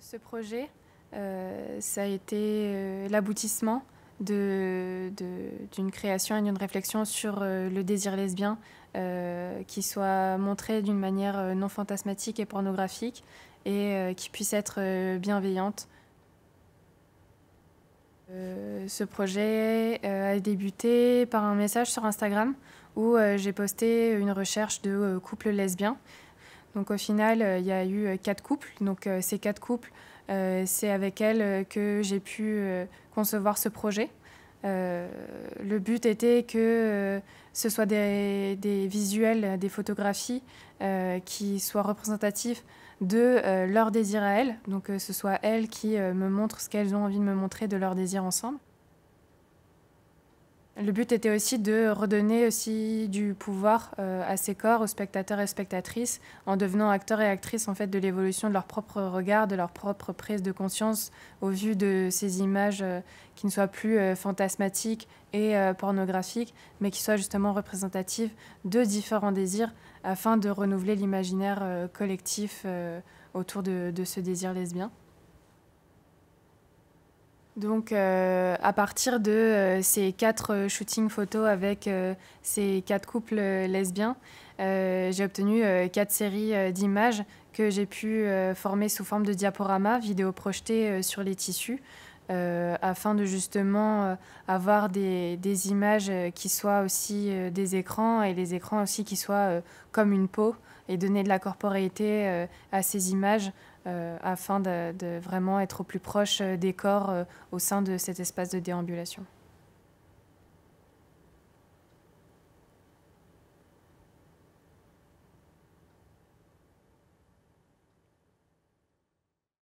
Ce projet, euh, ça a été euh, l'aboutissement d'une de, d'une création et d'une réflexion sur euh, le désir lesbien qui soit montré d'une manière non fantasmatique et pornographique et qui puisse être bienveillante. ce projet a débuté par un message sur Instagram où j'ai posté une recherche de couple lesbien donc au final, euh, il y a eu euh, quatre couples. Donc euh, ces quatre couples, c'est avec elles que j'ai pu concevoir ce projet. le but était que ce soit des, visuels, des photographies qui soient représentatifs de leur désir à elles. Donc, que ce soit elles qui me montrent ce qu'elles ont envie de me montrer de leur désir ensemble. Le but était aussi de redonner aussi du pouvoir euh, à ces corps, aux spectateurs et spectatrices, en devenant acteurs et actrices en fait de l'évolution de leur propre regard, de leur propre prise de conscience au vu de ces images euh, qui ne soient plus euh, fantasmatiques et pornographiques, mais qui soient justement représentatives de différents désirs afin de renouveler l'imaginaire collectif autour de, de, ce désir lesbien. Donc, euh, à partir de euh, ces quatre euh, shootings photos avec ces quatre couples lesbiens, j'ai obtenu quatre séries d'images que j'ai pu former sous forme de diaporama, vidéo projetée sur les tissus. Euh, afin de justement euh, avoir des, images euh, qui soient aussi des écrans et les écrans aussi qui soient comme une peau et donner de la corporéité à ces images afin de, vraiment être au plus proche des corps au sein de cet espace de déambulation.